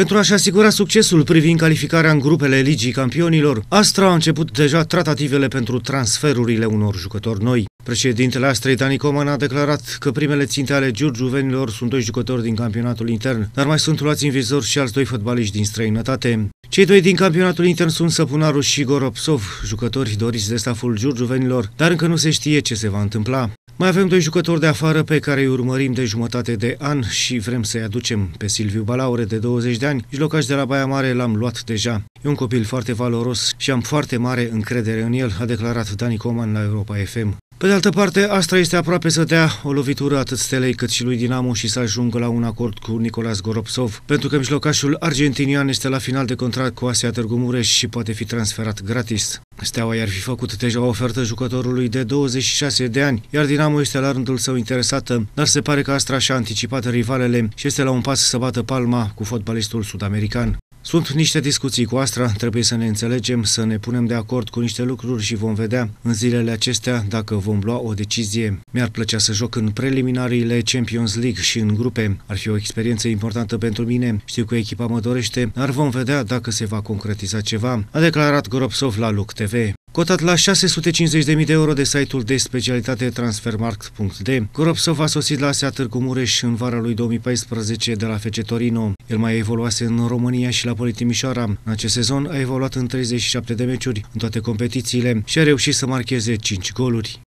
Pentru a-și asigura succesul privind calificarea în grupele Ligii Campionilor, Astra a început deja tratativele pentru transferurile unor jucători noi. Președintele Astrei Dani Coman a declarat că primele ținte ale giurgiuvenilor sunt doi jucători din campionatul intern, dar mai sunt luați în vizor și alți doi fotbaliști din străinătate. Cei doi din campionatul intern sunt Săpunaru și Goropsov, jucători doriți de staful giurgiuvenilor, dar încă nu se știe ce se va întâmpla. Mai avem doi jucători de afară pe care îi urmărim de jumătate de an și vrem să-i aducem pe Silviu Balaure de 20 de ani. Jlocaș de la Baia Mare l-am luat deja. E un copil foarte valoros și am foarte mare încredere în el, a declarat Dani Coman la Europa FM. Pe de altă parte, Astra este aproape să dea o lovitură atât Stelei cât și lui Dinamo și să ajungă la un acord cu Nicolas Goropsov, pentru că mijlocașul argentinian este la final de contract cu Asia Târgu Mureș și poate fi transferat gratis. Steaua i-ar fi făcut deja o ofertă jucătorului de 26 de ani, iar Dinamo este la rândul său interesată, dar se pare că Astra și-a anticipat rivalele și este la un pas să bată palma cu fotbalistul sud-american. Sunt niște discuții cu Astra, trebuie să ne înțelegem, să ne punem de acord cu niște lucruri și vom vedea în zilele acestea dacă vom lua o decizie. Mi-ar plăcea să joc în preliminariile Champions League și în grupe. Ar fi o experiență importantă pentru mine. Știu că echipa mă dorește, dar vom vedea dacă se va concretiza ceva, a declarat Gorobsov la Luc TV cotat la 650.000 de euro de site-ul de specialitate transfermarkt.de. Goropsov a sosit la Asea Târgu Mureș în vara lui 2014 de la FC Torino. El mai evoluase în România și la Politimișoara. În acest sezon a evoluat în 37 de meciuri în toate competițiile și a reușit să marcheze 5 goluri.